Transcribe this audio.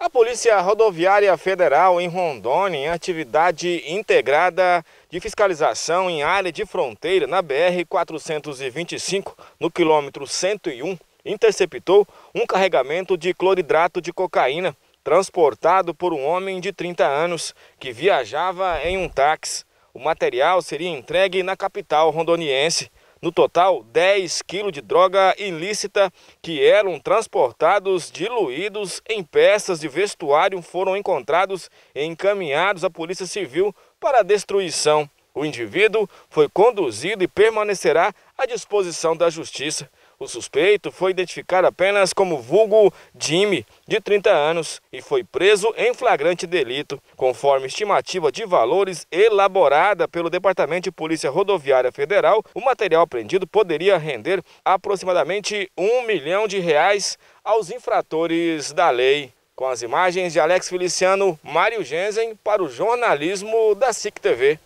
A Polícia Rodoviária Federal em Rondônia, em atividade integrada de fiscalização em área de fronteira na BR-425, no quilômetro 101, interceptou um carregamento de cloridrato de cocaína transportado por um homem de 30 anos que viajava em um táxi. O material seria entregue na capital rondoniense. No total, 10 quilos de droga ilícita que eram transportados diluídos em peças de vestuário foram encontrados e encaminhados à Polícia Civil para destruição. O indivíduo foi conduzido e permanecerá à disposição da Justiça. O suspeito foi identificado apenas como vulgo Jimmy, de 30 anos, e foi preso em flagrante delito, conforme estimativa de valores elaborada pelo Departamento de Polícia Rodoviária Federal. O material apreendido poderia render aproximadamente um milhão de reais aos infratores da lei. Com as imagens de Alex Feliciano, Mário Gensen para o jornalismo da SIC TV.